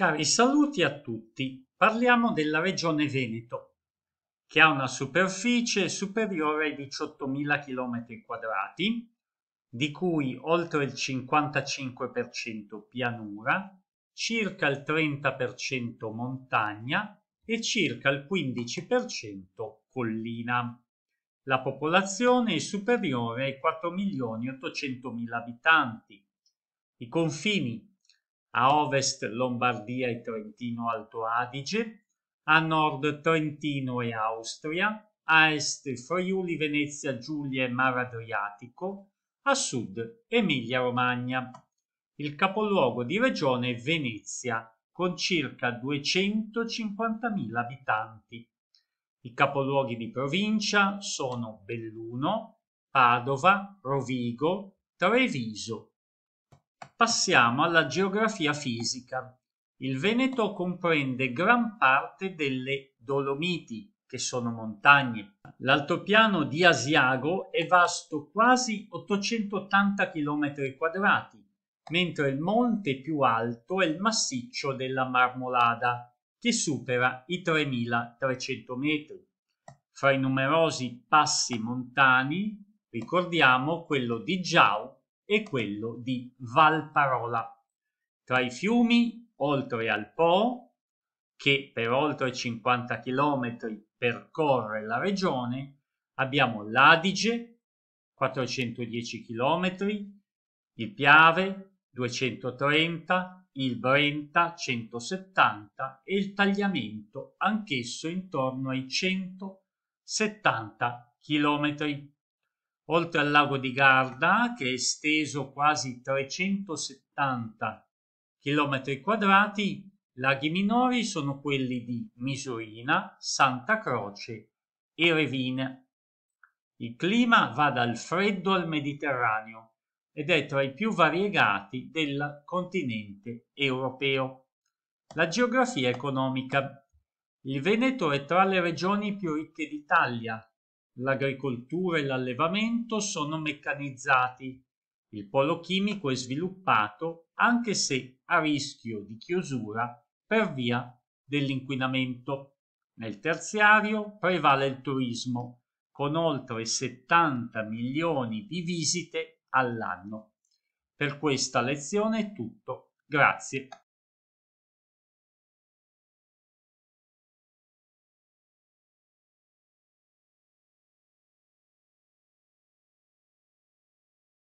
Cari saluti a tutti, parliamo della regione Veneto, che ha una superficie superiore ai 18.000 km 2 di cui oltre il 55% pianura, circa il 30% montagna e circa il 15% collina. La popolazione è superiore ai 4.800.000 abitanti. I confini a ovest Lombardia e Trentino Alto Adige, a nord Trentino e Austria, a est Friuli Venezia Giulia e Mar Adriatico, a sud Emilia Romagna. Il capoluogo di regione è Venezia, con circa 250.000 abitanti. I capoluoghi di provincia sono Belluno, Padova, Rovigo, Treviso, Passiamo alla geografia fisica. Il Veneto comprende gran parte delle Dolomiti, che sono montagne. L'altopiano di Asiago è vasto quasi 880 km quadrati, mentre il monte più alto è il massiccio della Marmolada, che supera i 3.300 metri. Fra i numerosi passi montani ricordiamo quello di Giau e quello di Valparola. Tra i fiumi, oltre al Po, che per oltre 50 km percorre la regione, abbiamo l'Adige, 410 km, il Piave, 230, il Brenta, 170 e il Tagliamento, anch'esso intorno ai 170 chilometri oltre al lago di Garda, che è esteso quasi 370 km quadrati, laghi minori sono quelli di Misurina, Santa Croce e Revina. Il clima va dal freddo al Mediterraneo ed è tra i più variegati del continente europeo. La geografia economica. Il Veneto è tra le regioni più ricche d'Italia, l'agricoltura e l'allevamento sono meccanizzati. Il polo chimico è sviluppato anche se a rischio di chiusura per via dell'inquinamento. Nel terziario prevale il turismo, con oltre 70 milioni di visite all'anno. Per questa lezione è tutto. Grazie.